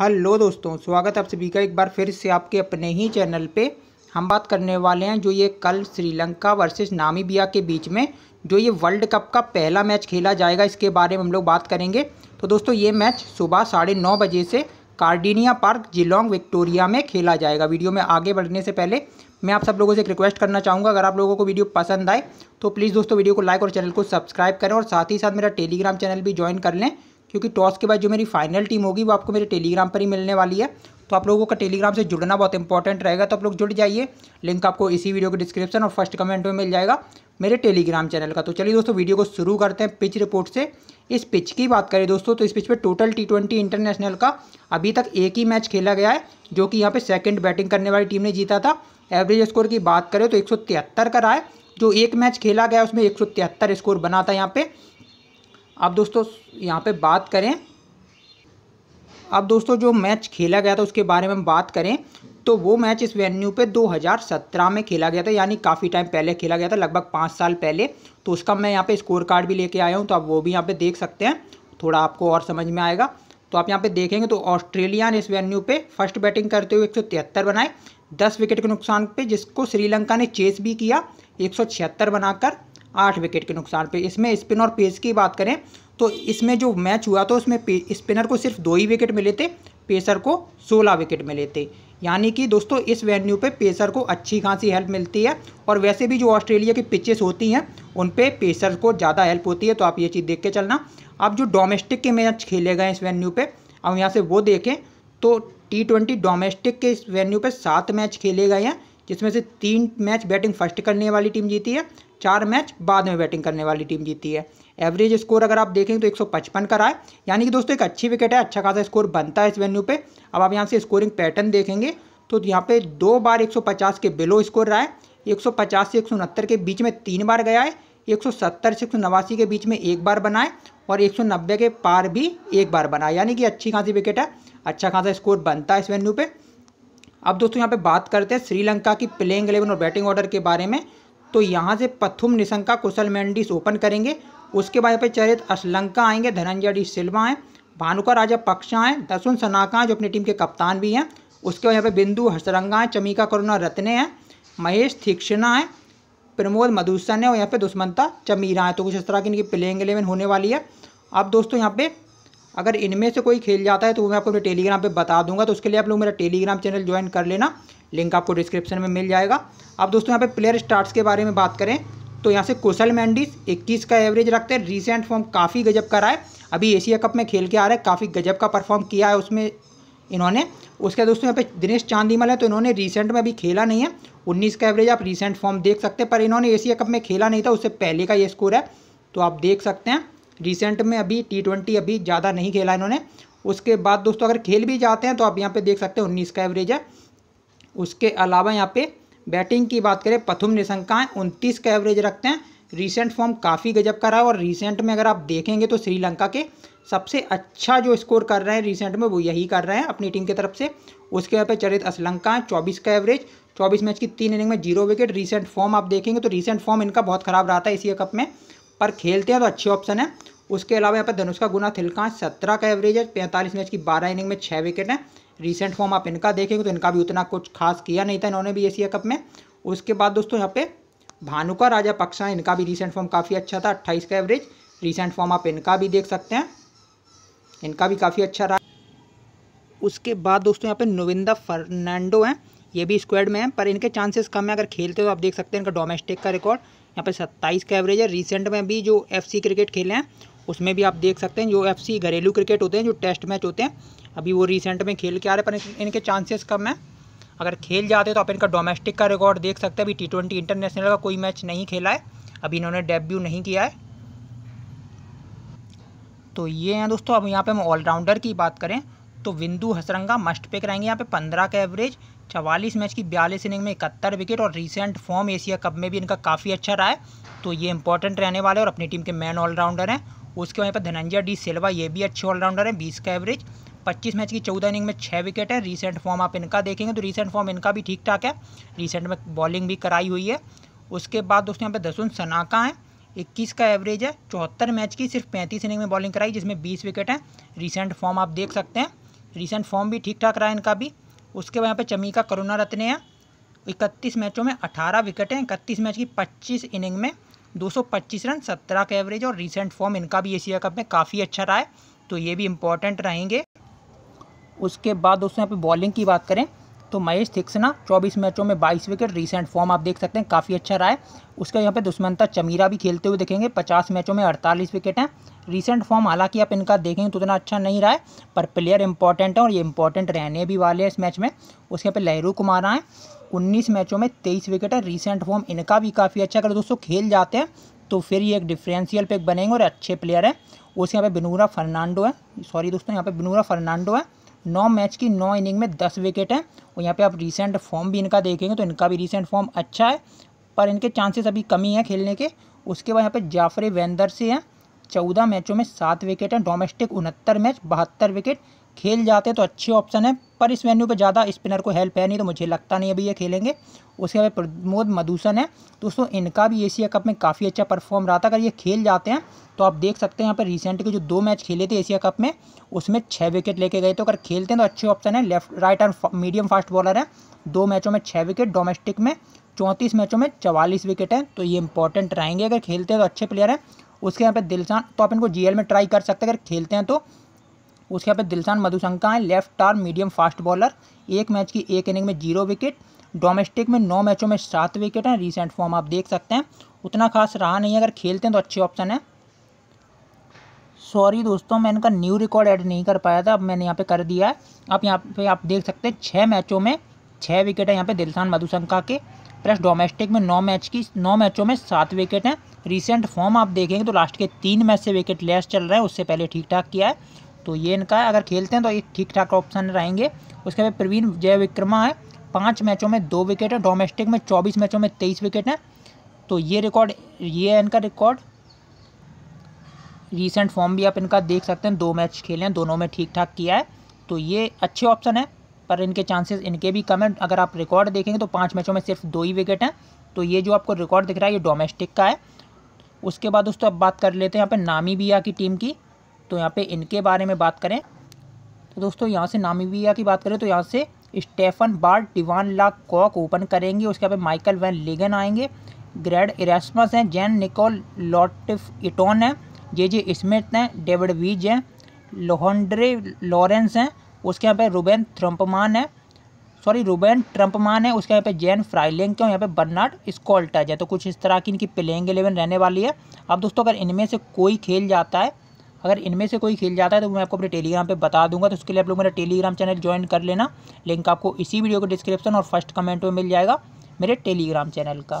hello दोस्तों स्वागत आप सभी का एक बार फिर से आपके अपने ही चैनल पे हम बात करने वाले हैं जो ये कल श्रीलंका वर्सेस नामीबिया के बीच में जो ये वर्ल्ड कप का पहला मैच खेला जाएगा इसके बारे में हम लोग बात करेंगे तो दोस्तों ये मैच सुबह साढ़े नौ बजे से कार्डिनिया पार्क जिलोंग विक्टोरिया में खेला जाएगा वीडियो में आगे बढ़ने से पहले मैं आप सब लोगों से एक रिक्वेस्ट करना चाहूँगा अगर आप लोगों को वीडियो पसंद आए तो प्लीज़ दोस्तों वीडियो को लाइक और चैनल को सब्सक्राइब करें और साथ ही साथ मेरा टेलीग्राम चैनल भी ज्वाइन कर लें क्योंकि टॉस के बाद जो मेरी फाइनल टीम होगी वो आपको मेरे टेलीग्राम पर ही मिलने वाली है तो आप लोगों का टेलीग्राम से जुड़ना बहुत इंपॉर्टेंट रहेगा तो आप लोग जुड़ जाइए लिंक आपको इसी वीडियो के डिस्क्रिप्शन और फर्स्ट कमेंट में मिल जाएगा मेरे टेलीग्राम चैनल का तो चलिए दोस्तों वीडियो को शुरू करते हैं पिच रिपोर्ट से इस पिच की बात करें दोस्तों तो इस पिच पर टोटल टी ट्वेंटी इंटरनेशनल का अभी तक एक ही मैच खेला गया है जो कि यहाँ पे सेकंड बैटिंग करने वाली टीम ने जीता था एवरेज स्कोर की बात करें तो एक सौ का रहा है जो एक मैच खेला गया उसमें एक स्कोर बना था यहाँ पर अब दोस्तों यहाँ पे बात करें अब दोस्तों जो मैच खेला गया था उसके बारे में हम बात करें तो वो मैच इस वेन्यू पे 2017 में खेला गया था यानी काफ़ी टाइम पहले खेला गया था लगभग पाँच साल पहले तो उसका मैं यहाँ पे स्कोर कार्ड भी लेके आया हूँ तो आप वो भी यहाँ पे देख सकते हैं थोड़ा आपको और समझ में आएगा तो आप यहाँ पर देखेंगे तो ऑस्ट्रेलिया ने इस वेन्यू पर फर्स्ट बैटिंग करते हुए एक बनाए दस विकेट के नुकसान पर जिसको श्रीलंका ने चेस भी किया एक बनाकर आठ विकेट के नुकसान पर इसमें स्पिन और पेस की बात करें तो इसमें जो मैच हुआ था तो उसमें स्पिनर को सिर्फ दो ही विकेट मिले थे पेसर को सोलह विकेट मिले थे यानी कि दोस्तों इस वेन्यू पे पेसर को अच्छी खासी हेल्प मिलती है और वैसे भी जो ऑस्ट्रेलिया की पिचेस होती हैं उन पे पेसर को ज़्यादा हेल्प होती है तो आप ये चीज़ देख के चलना अब जो डोमेस्टिक के मैच खेले गए इस वेन्यू पे अब यहाँ से वो देखें तो टी ट्वेंटी डोमेस्टिक के इस वेन्यू पर सात मैच खेले गए हैं जिसमें से तीन मैच बैटिंग फर्स्ट करने वाली टीम जीती है चार मैच बाद में बैटिंग करने वाली टीम जीती है एवरेज स्कोर अगर आप देखें तो 155 का रहा है यानी कि दोस्तों एक अच्छी विकेट है अच्छा खासा स्कोर बनता है इस वेन्यू पे अब आप यहाँ से स्कोरिंग पैटर्न देखेंगे तो यहाँ पे दो बार 150 के बिलो स्कोर रहा है 150 से एक के बीच में तीन बार गया है एक से एक के बीच में एक बार बनाए और एक के पार भी एक बार बनाए यानी कि अच्छी खासी विकेट है अच्छा खासा स्कोर बनता है इस वेन्यू पर अब दोस्तों यहाँ पर बात करते हैं श्रीलंका की प्लेइंग एलेवन और बैटिंग ऑर्डर के बारे में तो यहाँ से पथुम निशंका कुशल मेंडिस ओपन करेंगे उसके बाद यहाँ पर चरित अश्लंका आएंगे धनंजय डी सिल्वा हैं भानुका राजा पक्षा हैं दसुन सनाका हैं जो अपनी टीम के कप्तान भी हैं उसके बाद यहाँ पर बिंदु हसरंगा हैं चमिका करुणा रत्ने हैं महेश थीक्षणा हैं प्रमोद मधुसन है और यहाँ पे दुष्मंता चमीरा है तो कुछ इस तरह की इनकी प्लेइंग एलेवन होने वाली है अब दोस्तों यहाँ पे अगर इनमें से कोई खेल जाता है तो वो मैं आपको अपने टेलीग्राम पे बता दूंगा तो उसके लिए आप लोग मेरा टेलीग्राम चैनल ज्वाइन कर लेना लिंक आपको डिस्क्रिप्शन में मिल जाएगा अब दोस्तों यहाँ पे प्लेयर स्टार्ट्स के बारे में बात करें तो यहाँ से कुशल मैंडिस इक्कीस का एवरेज रखते हैं रिसेंट फॉर्म काफ़ी गजब का रहा है अभी एशिया कप में खेल के आ रहा है काफ़ी गजब का परफॉर्म किया है उसमें इन्होंने उसके दोस्तों यहाँ पे दिनेश चांदीमल है तो इन्होंने रिसेंट में अभी खेला नहीं है उन्नीस का एवरेज आप रिसेंट फॉर्म देख सकते हैं पर इन्होंने एशिया कप में खेला नहीं था उससे पहले का ये स्कोर है तो आप देख सकते हैं रिसेंट में अभी टी ट्वेंटी अभी ज़्यादा नहीं खेला इन्होंने उसके बाद दोस्तों अगर खेल भी जाते हैं तो आप यहाँ पे देख सकते हैं उन्नीस का एवरेज है उसके अलावा यहाँ पे बैटिंग की बात करें प्रथम निशंका है उनतीस का एवरेज रखते हैं रिसेंट फॉर्म काफ़ी गजब का रहा है और रिसेंट में अगर आप देखेंगे तो श्रीलंका के सबसे अच्छा जो स्कोर कर रहे हैं रिसेंट में वो यही कर रहे हैं अपनी टीम की तरफ से उसके बाद पे चरित असलंका चौबीस का एवरेज चौबीस मैच की तीन इनिंग में जीरो विकेट रिसेंट फॉर्म आप देखेंगे तो रिसेंट फॉर्म इनका बहुत खराब रहा था एशिया कप में पर खेलते हैं तो अच्छे ऑप्शन है उसके अलावा यहाँ पर धनुष का गुना थिलका सत्रह का एवरेज है पैंतालीस मैच की बारह इनिंग में छः विकेट हैं रिसेंट फॉर्म आप इनका देखेंगे तो इनका भी उतना कुछ खास किया नहीं था इन्होंने भी एशिया कप में उसके बाद दोस्तों यहाँ पे भानुका राजा पक्षा इनका भी रिसेंट फॉर्म काफ़ी अच्छा था अट्ठाईस का एवरेज रिसेंट फॉर्म आप इनका भी देख सकते हैं इनका भी काफ़ी अच्छा रहा उसके बाद दोस्तों यहाँ पे नोविंदा फर्नांडो हैं ये भी स्क्वाड में हैं पर इनके चांसेस कम है अगर खेलते हो तो आप देख सकते हैं इनका डोमेस्टिक का रिकॉर्ड यहाँ पे सत्ताईस का एवरेज है रिसेंट में भी जो एफसी क्रिकेट खेले हैं उसमें भी आप देख सकते हैं जो एफसी घरेलू क्रिकेट होते हैं जो टेस्ट मैच होते हैं अभी वो रिसेंट में खेल के आ रहे हैं पर इनके चांसेस कम हैं अगर खेल जाते तो आप इनका डोमेस्टिक का रिकॉर्ड देख सकते हैं अभी टी ट्वेंटी इंटरनेशनल का कोई मैच नहीं खेला है अभी इन्होंने डेब्यू नहीं किया है तो ये हैं दोस्तों अब यहाँ पर हम ऑलराउंडर की बात करें तो विंदु हसरंगा मस्ट पिक रहेंगे यहाँ पे पंद्रह का एवरेज चवालीस मैच की बयालीस इनिंग में इकहत्तर विकेट और रिसेंट फॉर्म एशिया कप में भी इनका काफ़ी अच्छा रहा है तो ये इंपॉर्टेंट रहने वाले और अपनी टीम के मैन ऑलराउंडर हैं उसके वहीं पर धनंजय डी सिल्वा ये भी अच्छे ऑलराउंडर हैं बीस का एवरेज पच्चीस मैच की चौदह इनिंग में छः विकेट है रिसेंट फॉर्म आप इनका देखेंगे तो रिसेंट फॉर्म इनका भी ठीक ठाक है रिसेंट में बॉलिंग भी कराई हुई है उसके बाद दोस्तों यहाँ पर दसुन सनाका हैं इक्कीस का एवरेज है चौहत्तर मैच की सिर्फ पैंतीस इनिंग में बॉलिंग कराई जिसमें बीस विकेट हैं रिसेंट फॉर्म आप देख सकते हैं रिसेंट फॉर्म भी ठीक ठाक रहा है इनका भी उसके बाद यहाँ पे चमीका करुणा रत्न है इकतीस मैचों में अठारह विकेट हैं इकतीस मैच की पच्चीस इनिंग में पच्चीस रन सत्रह का एवरेज और रिसेंट फॉर्म इनका भी एशिया कप में काफ़ी अच्छा रहा है तो ये भी इम्पोर्टेंट रहेंगे उसके बाद दोस्तों यहाँ पे बॉलिंग की बात करें तो महेश थिक्सना 24 मैचों में 22 विकेट रिसेंट फॉर्म आप देख सकते हैं काफ़ी अच्छा रहा है उसका यहाँ पे दुश्मनता चमीरा भी खेलते हुए देखेंगे 50 मैचों में 48 विकेट हैं रिसेंट फॉर्म हालांकि आप इनका देखेंगे तो उतना अच्छा नहीं रहा है पर प्लेयर इंपॉर्टेंट है और ये इंपॉर्टेंट रहने भी वाले हैं इस मैच में उसके यहाँ पर लहरू कुमारा आए उन्नीस मैचों में तेईस विकेट है रिसेंट फॉर्म इनका भी काफ़ी अच्छा अगर दोस्तों खेल जाते हैं तो फिर ये एक डिफ्रेंशियल पैक बनेंगे और अच्छे प्लेयर हैं उसके यहाँ पे बिनूरा फर्नांडो है सॉरी दोस्तों यहाँ पे बिनूरा फर्नांडो है नौ मैच की नौ इनिंग में दस विकेट हैं और यहाँ पे आप रिसेंट फॉर्म भी इनका देखेंगे तो इनका भी रिसेंट फॉर्म अच्छा है पर इनके चांसेस अभी कमी है खेलने के उसके बाद यहाँ पे जाफरे वेंदर से हैं चौदह मैचों में सात विकेट हैं डोमेस्टिक उनहत्तर मैच बहत्तर विकेट खेल जाते तो अच्छे ऑप्शन है पर इस वेन्यू पे ज़्यादा स्पिनर को हेल्प है नहीं तो मुझे लगता नहीं अभी ये खेलेंगे उसके बाद प्रमोद मधुसन है दोस्तों इनका भी एशिया कप में काफ़ी अच्छा परफॉर्म रहा था अगर ये खेल जाते हैं तो आप देख सकते हैं यहाँ पर रिसेंट के जो दो मैच खेले थे एशिया कप में उसमें छः विकेट लेके गए तो अगर खेलते हैं तो अच्छे ऑप्शन है left right and medium fast bowler है दो मैचों में छः विकेट डोमेस्टिक में चौंतीस मैचों में चवालीस विकेट हैं तो ये इंपॉर्टेंट रहेंगे अगर खेलते हैं तो अच्छे प्लेयर हैं उसके यहाँ पर दिलसान तो आप इनको जी में ट्राई कर सकते हैं अगर खेलते हैं तो उसके यहाँ पे दिलशान मधुशंका हैं left arm medium fast bowler एक मैच की एक इनिंग में जीरो विकेट डोमेस्टिक में नौ मैचों में सात विकेट हैं रिसेंट फॉर्म आप देख सकते हैं उतना खास रहा नहीं अगर खेलते हैं तो अच्छे ऑप्शन है सॉरी दोस्तों मैं इनका न्यू रिकॉर्ड ऐड नहीं कर पाया था अब मैंने यहाँ पे कर दिया है आप यहाँ पे आप देख सकते हैं छः मैचों में छः विकेट है यहाँ पे दिलशान मधुशंका के प्लस डोमेस्टिक में नौ मैच की नौ मैचों में सात विकेट हैं रिसेंट फॉर्म आप देखेंगे तो लास्ट के तीन मैच से विकेट लेस चल रहा है उससे पहले ठीक ठाक किया है तो ये इनका है अगर खेलते हैं तो ये ठीक ठाक ऑप्शन रहेंगे उसके बाद प्रवीण जय विक्रमा है पाँच मैचों में दो विकेट हैं डोमेस्टिक में चौबीस मैचों में तेईस विकेट हैं तो ये रिकॉर्ड ये है इनका रिकॉर्ड रिसेंट फॉर्म भी आप इनका देख सकते हैं दो मैच खेले हैं दोनों में ठीक ठाक किया है तो ये अच्छे ऑप्शन है पर इनके चांसेस इनके भी कम हैं अगर आप रिकॉर्ड देखेंगे तो पाँच मैचों में सिर्फ दो ही विकेट हैं तो ये जो आपको रिकॉर्ड दिख रहा है ये डोमेस्टिक का है उसके बाद दोस्तों अब बात कर लेते हैं यहाँ पर नामी की टीम की तो यहाँ पे इनके बारे में बात करें तो दोस्तों यहाँ से नामीबिया की बात करें तो यहाँ से Stephan Baard Divan la Cock open करेंगे उसके बाद माइकल वैन लेगन आएंगे ग्रेड इरासमस हैं जैन निकोल लॉटिफ इटोन हैं जे जे स्मिथ हैं डेविड वीज हैं लोहड्रे लॉरेंस हैं उसके यहाँ पे रूबेन थ्रम्पमान है सॉरी रूबेन ट्रम्पमान है उसके यहाँ पे जैन फ्राइलिंग के यहाँ पे बर्नार्ड स्कॉल्टज है तो कुछ इस तरह की इनकी प्लेइंग एलेवन रहने वाली है अब दोस्तों अगर इनमें से कोई खेल जाता है अगर इनमें से कोई खेल जाता है तो मैं आपको अपने टेलीग्राम पर बता दूंगा तो उसके लिए आप लोग मेरा टेलीग्राम चैनल ज्वाइन कर लेना लिंक आपको इसी वीडियो के डिस्क्रिप्शन और फर्स्ट कमेंट में मिल जाएगा मेरे टेलीग्राम चैनल का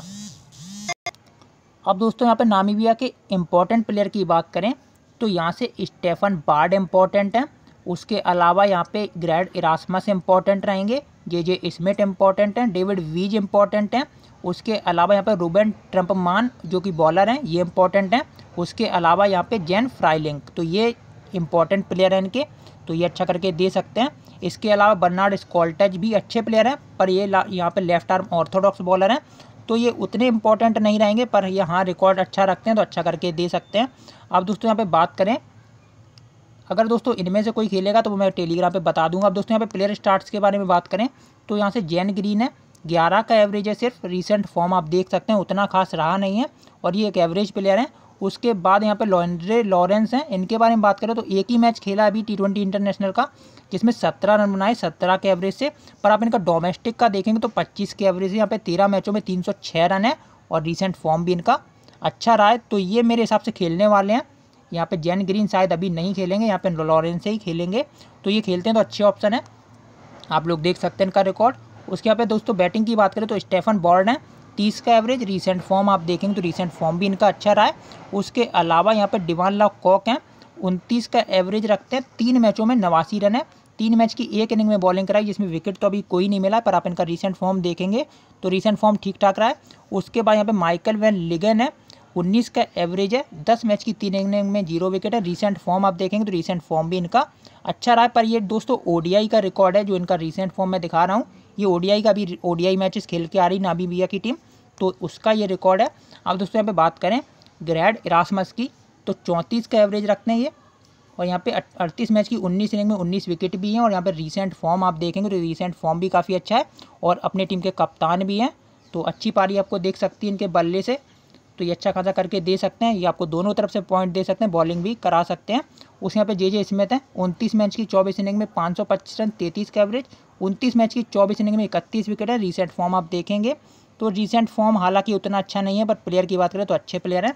अब दोस्तों यहाँ पर नामीबिया के इम्पोर्टेंट प्लेयर की बात करें तो यहाँ से स्टेफन बार्ड इम्पॉर्टेंट हैं उसके अलावा यहाँ पे ग्रैड इरासमस इम्पॉर्टेंट रहेंगे जे जे स्मिथ इम्पॉर्टेंट हैं डेविड वीज इम्पॉर्टेंट हैं उसके अलावा यहाँ पर रूबेन ट्रम्पमान जो कि बॉलर हैं ये इंपॉर्टेंट हैं उसके अलावा यहाँ पे जैन फ्राइलिंग तो ये इंपॉर्टेंट प्लेयर हैं इनके तो ये अच्छा करके दे सकते हैं इसके अलावा बर्नार्ड स्कॉल्टज भी अच्छे प्लेयर हैं पर ये यहाँ पर लेफ्ट आर्म ऑर्थोडॉक्स बॉलर हैं तो ये उतने इंपॉर्टेंट नहीं रहेंगे पर ये हाँ रिकॉर्ड अच्छा रखते हैं तो अच्छा करके दे सकते हैं अब दोस्तों यहाँ पर बात करें अगर दोस्तों इनमें से कोई खेलेगा तो मैं टेलीग्राम पे बता दूंगा अब दोस्तों यहाँ पे प्लेयर स्टार्ट्स के बारे में बात करें तो यहाँ से जैन ग्रीन है ग्यारह का एवरेज है सिर्फ रिसेंट फॉर्म आप देख सकते हैं उतना खास रहा नहीं है और ये एक एवरेज प्लेयर हैं उसके बाद यहाँ पे लॉन्ड्रे लॉरेंस हैं इनके बारे में बात करें तो एक ही मैच खेला अभी टी ट्वेंटी इंटरनेशनल का जिसमें सत्रह रन बनाए सत्रह के एवरेज से पर आप इनका डोमेस्टिक का देखेंगे तो पच्चीस के एवरेज से यहाँ पे तेरह मैचों में तीन सौ छः रन है और रिसेंट फॉर्म भी इनका अच्छा रहा है तो ये मेरे हिसाब से खेलने वाले हैं यहाँ पर जैन ग्रीन शायद अभी नहीं खेलेंगे यहाँ पर लॉरेंस से ही खेलेंगे तो ये खेलते हैं तो अच्छे ऑप्शन है आप लोग देख सकते हैं इनका रिकॉर्ड उसके यहाँ पे दोस्तों बैटिंग की बात करें तो स्टेफन बॉर्ड है तीस का एवरेज रिसेंट फॉर्म आप देखेंगे तो रिसेंट फॉर्म भी इनका अच्छा रहा है उसके अलावा यहाँ पर डिवान लाव कॉक हैं उनतीस का एवरेज रखते हैं तीन मैचों में नवासी रन है तीन मैच की एक इनिंग में बॉलिंग कराई जिसमें विकेट तो अभी कोई नहीं मिला पर आप इनका रिसेंट फॉर्म देखेंगे तो रिसेंट फॉर्म ठीक ठाक रहा है उसके बाद यहाँ पे माइकल वैन लिगन है उन्नीस का एवरेज है दस मैच की तीन इनिंग में जीरो विकेट है रिसेंट फॉर्म आप देखेंगे तो रिसेंट फॉर्म भी इनका अच्छा रहा है पर ये दोस्तों ओडीआई का रिकॉर्ड है जो इनका रिसेंट फॉर्म मैं दिखा रहा हूँ ये ओडीआई का भी ओडीआई मैचेस खेल के आ रही नामीबिया की टीम तो उसका ये रिकॉर्ड है अब दोस्तों यहाँ पे बात करें ग्रैड इरासमस की तो चौंतीस का एवरेज रखते हैं ये और यहाँ पे अड़तीस मैच की उन्नीस इनिंग में उन्नीस विकेट भी हैं और यहाँ पे रीसेंट फॉर्म आप देखेंगे तो रीसेंट फॉर्म भी काफ़ी अच्छा है और अपने टीम के कप्तान भी हैं तो अच्छी पारी आपको देख सकती है इनके बल्ले से तो ये अच्छा खासा करके दे सकते हैं ये आपको दोनों तरफ से पॉइंट दे सकते हैं बॉलिंग भी करा सकते हैं उस यहाँ पे जे जे स्मिथ है उनतीस मैच की चौबीस इनिंग में पाँच सौ पच्चीस रन तैतीस का एवरेज उनतीस मैच की चौबीस इनिंग में इकतीस विकेट है रिसेंट फॉर्म आप देखेंगे तो रिसेंट फॉर्म हालांकि उतना अच्छा नहीं है बट प्लेयर की बात करें तो अच्छे प्लेयर हैं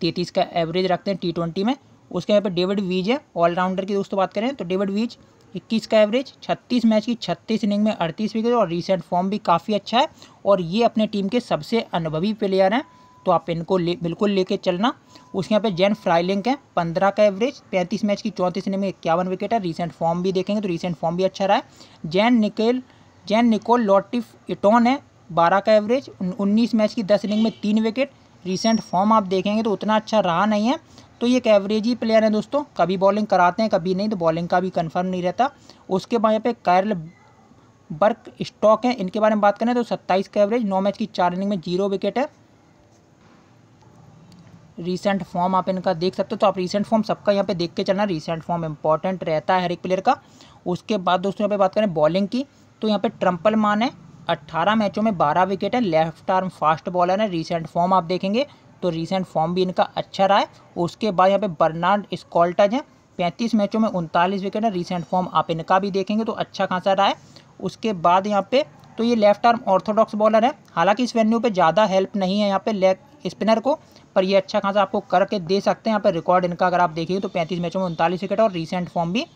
तैतीस का एवरेज रखते हैं टी ट्वेंटी में उसके यहाँ पर डेविड वीज है ऑलराउंडर की दोस्तों बात करें तो डेविड वीज इक्कीस का एवरेज छत्तीस मैच की छत्तीस इनिंग में अड़तीस विकेट और रिसेंट फॉर्म भी काफ़ी अच्छा है और ये अपने टीम के सबसे अनुभवी प्लेयर हैं तो आप इनको ले बिल्कुल लेके चलना उसके यहाँ पे जैन फ्राइलिंग है पंद्रह का एवरेज पैंतीस मैच की चौंतीस इनिंग में इक्यावन विकेट है रिसेंट फॉर्म भी देखेंगे तो रिसेंट फॉर्म भी अच्छा रहा है जैन निकेल जैन निकोल लॉटिफ इटोन है बारह का एवरेज उन्नीस मैच की दस इनिंग में तीन विकेट रिसेंट फॉर्म आप देखेंगे तो उतना अच्छा रहा नहीं है तो ये एक एवरेज ही प्लेयर है दोस्तों कभी बॉलिंग कराते हैं कभी नहीं तो बॉलिंग का भी कंफर्म नहीं रहता उसके बाद यहाँ पे कैरल बर्क स्टॉक है इनके बारे में बात करें तो सत्ताईस का एवरेज नौ मैच की चार इनिंग में जीरो विकेट है रिसेंट फॉर्म आप इनका देख सकते हो तो आप रिसेंट फॉर्म सबका यहाँ पे देख के चलना रिसेंट फॉर्म इंपॉर्टेंट रहता है हर एक प्लेयर का उसके बाद दोस्तों यहाँ पे बात करें बॉलिंग की तो यहाँ पे ट्रम्पल मान है अट्ठारह मैचों में बारह विकेट है लेफ्ट आर्म फास्ट बॉलर है रिसेंट फॉर्म आप देखेंगे तो रिसेंट फॉर्म भी इनका अच्छा रहा है उसके बाद यहाँ पे बर्नार्ड स्कॉल्टज हैं पैंतीस मैचों में उनतालीस विकेट है रिसेंट फॉर्म आप इनका भी देखेंगे तो अच्छा खासा रहा है उसके बाद यहाँ पे तो ये लेफ्ट आर्म ऑर्थोडॉक्स बॉलर है हालांकि इस वेन्यू पे ज़्यादा हेल्प नहीं है यहाँ पे लेग स्पिनर को पर ये अच्छा खासा आपको करके दे सकते हैं यहाँ पर रिकॉर्ड इनका अगर आप देखेंगे तो पैंतीस मैचों में उनतालीस विकेट और रिसेंट फॉर्म भी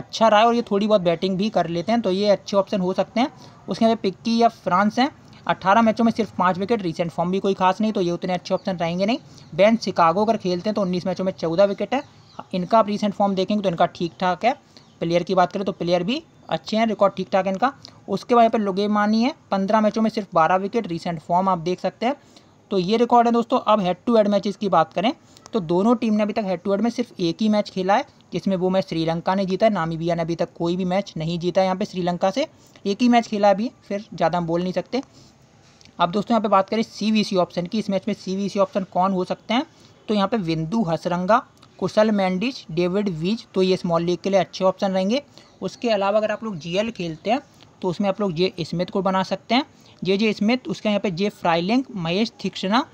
अच्छा रहा है और ये थोड़ी बहुत बैटिंग भी कर लेते हैं तो ये अच्छे ऑप्शन हो सकते हैं उसके अंदर पिक्की या फ्रांस हैं अट्ठारह मैचों में सिर्फ पाँच विकेट रिसेंट फॉर्म भी कोई खास नहीं तो ये उतने अच्छे ऑप्शन रहेंगे नहीं बैन शिकागो अगर खेलते हैं तो उन्नीस मैचों में चौदह विकेट है इनका आप रिसेंट फॉर्म देखेंगे तो इनका ठीक ठाक है प्लेयर की बात करें तो प्लेयर भी अच्छे हैं रिकॉर्ड ठीक ठाक है इनका उसके बाद यहाँ पर लुगेमानी है पंद्रह मैचों में सिर्फ बारह विकेट रिसेंट फॉर्म आप देख सकते हैं तो ये रिकॉर्ड है दोस्तों अब हेड टू हेड मैचेस की बात करें तो दोनों टीम ने अभी तक हेड टू हेड में सिर्फ एक ही मैच खेला है जिसमें वो मैच श्रीलंका ने जीता है नामीबिया ने अभी तक कोई भी मैच नहीं जीता है यहाँ पर श्रीलंका से एक ही मैच खेला अभी फिर ज़्यादा हम बोल नहीं सकते अब दोस्तों यहाँ पर बात करें सी ऑप्शन की इस मैच में सी ऑप्शन कौन हो सकते हैं तो यहाँ पर विंदु हसरंगा कुशल मैंडिच डेविड वीज तो ये स्मॉल लीग के लिए अच्छे ऑप्शन रहेंगे उसके अलावा अगर आप लोग जीएल खेलते हैं तो उसमें आप लोग जे स्मिथ को बना सकते हैं जे जे स्मिथ उसके यहाँ पे J Frylinck Mahesh Theekshana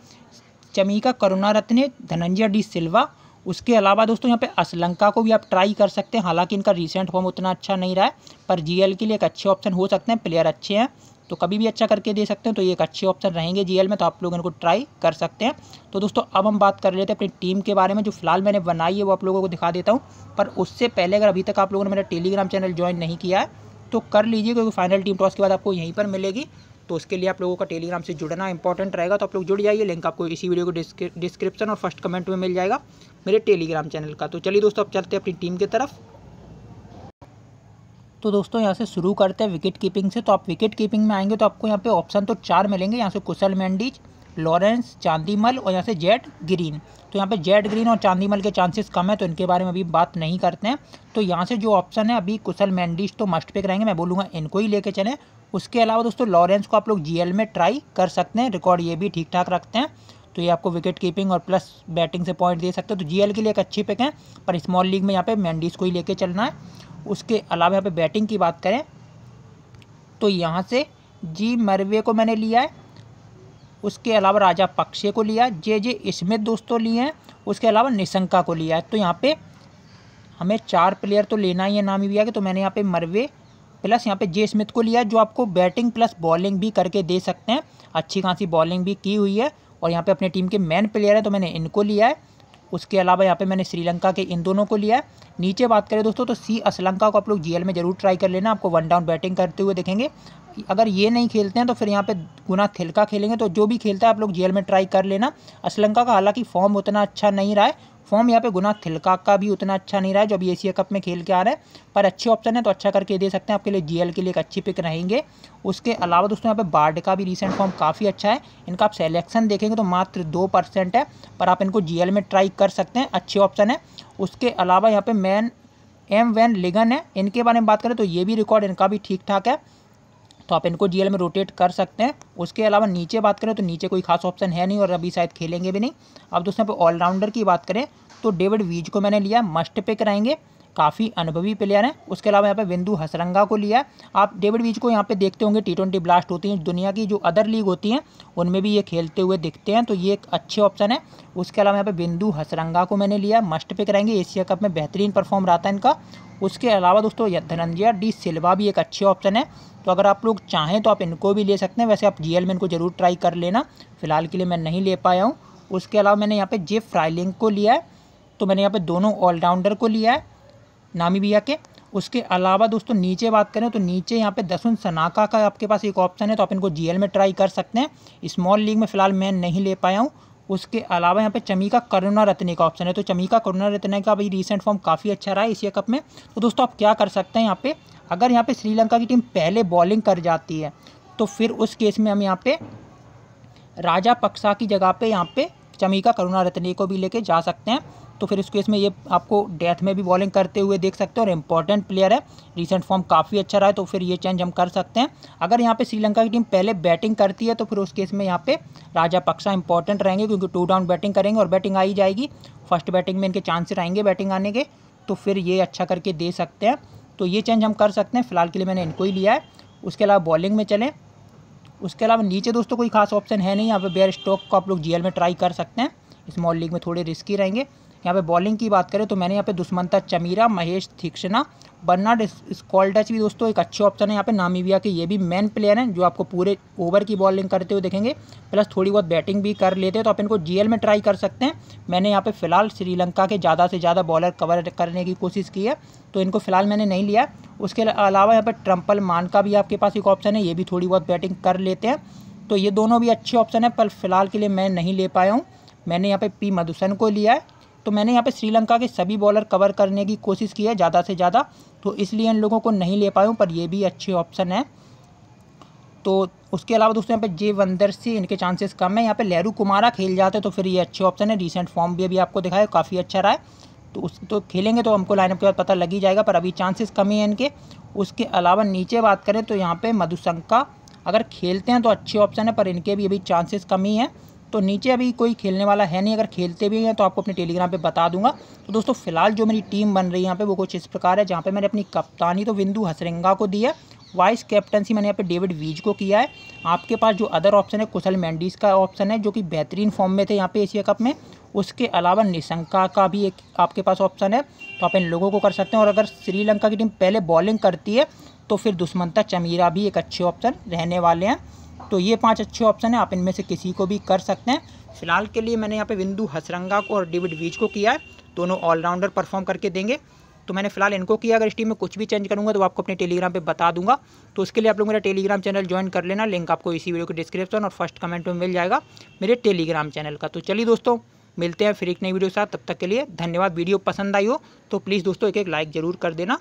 Chamika Karunaratne Dhananjaya de Silva उसके अलावा दोस्तों यहाँ पे असलंका को भी आप ट्राई कर सकते हैं हालांकि इनका रिसेंट फॉर्म उतना अच्छा नहीं रहा है पर जी के लिए एक अच्छे ऑप्शन हो सकते हैं प्लेयर अच्छे हैं तो कभी भी अच्छा करके दे सकते हैं तो ये एक अच्छे ऑप्शन रहेंगे जीएल में तो आप लोग इनको ट्राई कर सकते हैं तो दोस्तों अब हम बात कर लेते हैं अपनी टीम के बारे में जो फिलहाल मैंने बनाई है वो आप लोगों को दिखा देता हूँ पर उससे पहले अगर अभी तक आप लोगों ने मेरा टेलीग्राम चैनल ज्वाइन नहीं किया है तो कर लीजिए क्योंकि फाइनल टीम टॉस के बाद आपको यहीं पर मिलेगी तो उसके लिए आप लोगों का टेलीग्राम से जुड़ना इंपॉर्टेंट रहेगा तो आप लोग जुड़ जाइए लिंक आपको इसी वीडियो को डिस्क्रिप्शन और फर्स्ट कमेंट में मिल जाएगा मेरे टेलीग्राम चैनल का तो चलिए दोस्तों आप चलते हैं अपनी टीम की तरफ तो दोस्तों यहाँ से शुरू करते हैं विकेट कीपिंग से तो आप विकेट कीपिंग में आएंगे तो आपको यहाँ पे ऑप्शन तो चार मिलेंगे यहाँ से कुशल मैंडीज लॉरेंस चांदीमल और यहाँ से जेड ग्रीन तो यहाँ पे जेड ग्रीन और चांदीमल के चांसेस कम है तो इनके बारे में अभी बात नहीं करते हैं तो यहाँ से जो ऑप्शन है अभी कुशल मैंडिश तो मस्ट पे रहेंगे मैं बोलूँगा इनको ही लेके चलें उसके अलावा दोस्तों लॉरेंस को आप लोग जी में ट्राई कर सकते हैं रिकॉर्ड ये भी ठीक ठाक रखते हैं तो ये आपको विकेट कीपिंग और प्लस बैटिंग से पॉइंट दे सकते हैं तो जी के लिए एक अच्छी पिक है पर स्मॉल लीग में यहाँ पर मैंडिस को ही लेके चलना है उसके अलावा यहाँ पर बैटिंग की बात करें तो यहाँ से जी मरवे को मैंने लिया है उसके अलावा राजा पक्षे को लिया जे जे स्मिथ दोस्तों लिए हैं उसके अलावा निशंका को लिया है तो यहाँ पे हमें चार प्लेयर तो लेना ही है भी के तो मैंने यहाँ पे मरवे प्लस यहाँ पे जे स्मिथ को लिया जो आपको बैटिंग प्लस बॉलिंग भी करके दे सकते हैं अच्छी खासी बॉलिंग भी की हुई है और यहाँ पे अपने टीम के मेन प्लेयर है तो मैंने इनको लिया है उसके अलावा यहाँ पे मैंने श्रीलंका के इन दोनों को लिया नीचे बात करें दोस्तों तो सी श्रीलंका को आप लोग जीएल में जरूर ट्राई कर लेना आपको वन डाउन बैटिंग करते हुए देखेंगे अगर ये नहीं खेलते हैं तो फिर यहाँ पे गुना थिलका खेलेंगे तो जो भी खेलता है आप लोग जीएल में ट्राई कर लेना श्रीलंका का हालांकि फॉर्म उतना अच्छा नहीं रहा है फॉर्म यहाँ पे गुना थिलका का भी उतना अच्छा नहीं रहा है जो अभी एशिया कप में खेल के आ रहा है पर अच्छे ऑप्शन है तो अच्छा करके दे सकते हैं आपके लिए जीएल के लिए एक अच्छी पिक रहेंगे उसके अलावा दोस्तों यहाँ पे बार्ड का भी रिसेंट फॉर्म काफ़ी अच्छा है इनका आप सेलेक्शन देखेंगे तो मात्र दो परसेंट है पर आप इनको जी में ट्राई कर सकते हैं अच्छे ऑप्शन है उसके अलावा यहाँ पर मैन एम वैन लिगन है इनके बारे में बात करें तो ये भी रिकॉर्ड इनका भी ठीक ठाक है तो आप इनको जीएल में रोटेट कर सकते हैं उसके अलावा नीचे बात करें तो नीचे कोई खास ऑप्शन है नहीं और अभी शायद खेलेंगे भी नहीं अब दोस्तों ऑलराउंडर की बात करें तो डेविड वीज को मैंने लिया मस्ट पे कराएंगे काफ़ी अनुभवी प्लेयर हैं उसके अलावा यहाँ पे बिंदु हसरंगा को लिया है आप डेविड बीच को यहाँ पे देखते होंगे टी ट्वेंटी ब्लास्ट होती हैं दुनिया की जो अदर लीग होती हैं उनमें भी ये खेलते हुए दिखते हैं तो ये एक अच्छे ऑप्शन है उसके अलावा यहाँ पे बिंदु हसरंगा को मैंने लिया मस्ट पिक रहेंगे एशिया कप में बेहतरीन परफॉर्म रहा था इनका उसके अलावा दोस्तों धनंजय डी सिल्वा भी एक अच्छे ऑप्शन है तो अगर आप लोग चाहें तो आप इनको भी ले सकते हैं वैसे आप जी में इनको ज़रूर ट्राई कर लेना फ़िलहाल के लिए मैं नहीं ले पाया हूँ उसके अलावा मैंने यहाँ पे जे फ्राइलिंग को लिया है तो मैंने यहाँ पे दोनों ऑलराउंडर को लिया है नामीबिया के उसके अलावा दोस्तों नीचे बात करें तो नीचे यहाँ पे दसुन सनाका का आपके पास एक ऑप्शन है तो आप इनको जीएल में ट्राई कर सकते हैं स्मॉल लीग में फ़िलहाल मैं नहीं ले पाया हूँ उसके अलावा यहाँ पे चमीका करुणा रत्ने का ऑप्शन है तो चमीका करुणा रत्ने का भाई रिसेंट फॉर्म काफ़ी अच्छा रहा है एशिया कप में तो दोस्तों आप क्या कर सकते हैं यहाँ पर अगर यहाँ पर श्रीलंका की टीम पहले बॉलिंग कर जाती है तो फिर उस केस में हम यहाँ पर राजा पक्सा की जगह पर यहाँ पर चमिका करुणा रत्ने को भी लेके जा सकते हैं तो फिर इस केस में ये आपको डेथ में भी बॉलिंग करते हुए देख सकते हैं और इंपॉर्टेंट प्लेयर है रिसेंट फॉर्म काफ़ी अच्छा रहा है तो फिर ये चेंज हम कर सकते हैं अगर यहाँ पे श्रीलंका की टीम पहले बैटिंग करती है तो फिर उस केस में यहाँ पे राजा पक्सा इंपॉर्टेंट रहेंगे क्योंकि टू डाउन बैटिंग करेंगे और बैटिंग आई जाएगी फर्स्ट बैटिंग में इनके चांसेस आएंगे बैटिंग आने के तो फिर ये अच्छा करके दे सकते हैं तो ये चेंज हम कर सकते हैं फिलहाल के लिए मैंने इनको ही लिया है उसके अलावा बॉलिंग में चलें उसके अलावा नीचे दोस्तों कोई खास ऑप्शन है नहीं यहाँ पे बेयर स्टॉक को आप लोग जीएल में ट्राई कर सकते हैं स्मॉल लीग में थोड़े रिस्की रहेंगे यहाँ पे बॉलिंग की बात करें तो मैंने यहाँ पे दुष्मंता चमीरा महेश थिक्सना बर्नाड स्कॉल्टच भी दोस्तों एक अच्छे ऑप्शन है यहाँ पे नामीबिया के ये भी मेन प्लेयर हैं जो आपको पूरे ओवर की बॉलिंग करते हुए देखेंगे प्लस थोड़ी बहुत बैटिंग भी कर लेते हैं तो आप इनको जीएल में ट्राई कर सकते हैं मैंने यहाँ पे फिलहाल श्रीलंका के ज़्यादा से ज़्यादा बॉलर कवर करने की कोशिश की है तो इनको फिलहाल मैंने नहीं लिया उसके अलावा यहाँ पर ट्रम्पल मान का भी आपके पास एक ऑप्शन है ये भी थोड़ी बहुत बैटिंग कर लेते हैं तो ये दोनों भी अच्छे ऑप्शन है पर फिलहाल के लिए मैं नहीं ले पाया हूँ मैंने यहाँ पे पी मधुसन को लिया है तो मैंने यहाँ पे श्रीलंका के सभी बॉलर कवर करने की कोशिश की है ज़्यादा से ज़्यादा तो इसलिए इन लोगों को नहीं ले पाया पर ये भी अच्छे ऑप्शन है तो उसके अलावा दोस्तों यहाँ पे जे वंदर से इनके चांसेस कम है यहाँ पे लहरू कुमारा खेल जाते तो फिर ये अच्छे ऑप्शन है रिसेंट फॉर्म भी अभी आपको दिखाया काफ़ी अच्छा रहा है तो उस तो खेलेंगे तो हमको लाइनअप के बाद पता लग ही जाएगा पर अभी चांसेस कम ही है इनके उसके अलावा नीचे बात करें तो यहाँ पर मधुशंका अगर खेलते हैं तो अच्छे ऑप्शन है पर इनके भी अभी चांसेस कम ही हैं तो नीचे अभी कोई खेलने वाला है नहीं अगर खेलते भी हैं तो आपको अपने टेलीग्राम पे बता दूंगा तो दोस्तों फिलहाल जो मेरी टीम बन रही है यहाँ पे वो कुछ इस प्रकार है जहाँ पे मैंने अपनी कप्तानी तो विंदु हसरंगा को दिया वाइस कैप्टनसी मैंने यहाँ पे डेविड वीज को किया है आपके पास जो अदर ऑप्शन है कुशल मैंडीज का ऑप्शन है जो कि बेहतरीन फॉर्म में थे यहाँ पे एशिया कप में उसके अलावा निशंका का भी एक आपके पास ऑप्शन है तो आप इन लोगों को कर सकते हैं और अगर श्रीलंका की टीम पहले बॉलिंग करती है तो फिर दुश्मनता चमीरा भी एक अच्छे ऑप्शन रहने वाले हैं तो ये पांच अच्छे ऑप्शन हैं आप इनमें से किसी को भी कर सकते हैं फिलहाल के लिए मैंने यहाँ पे बिंदु हसरंगा को और डेविड वीज को किया है दोनों ऑलराउंडर परफॉर्म करके देंगे तो मैंने फिलहाल इनको किया अगर इस टीम में कुछ भी चेंज करूँगा तो आपको अपने टेलीग्राम पर बता दूंगा तो उसके लिए आप लोग मेरा टेलीग्राम चैनल ज्वाइन कर लेना लिंक आपको इसी वीडियो के डिस्क्रिप्शन और फर्स्ट कमेंट में मिल जाएगा मेरे टेलीग्राम चैनल का तो चलिए दोस्तों मिलते हैं फिर एक नई वीडियो के साथ तब तक के लिए धन्यवाद वीडियो पसंद आई हो तो प्लीज़ दोस्तों एक एक लाइक ज़रूर कर देना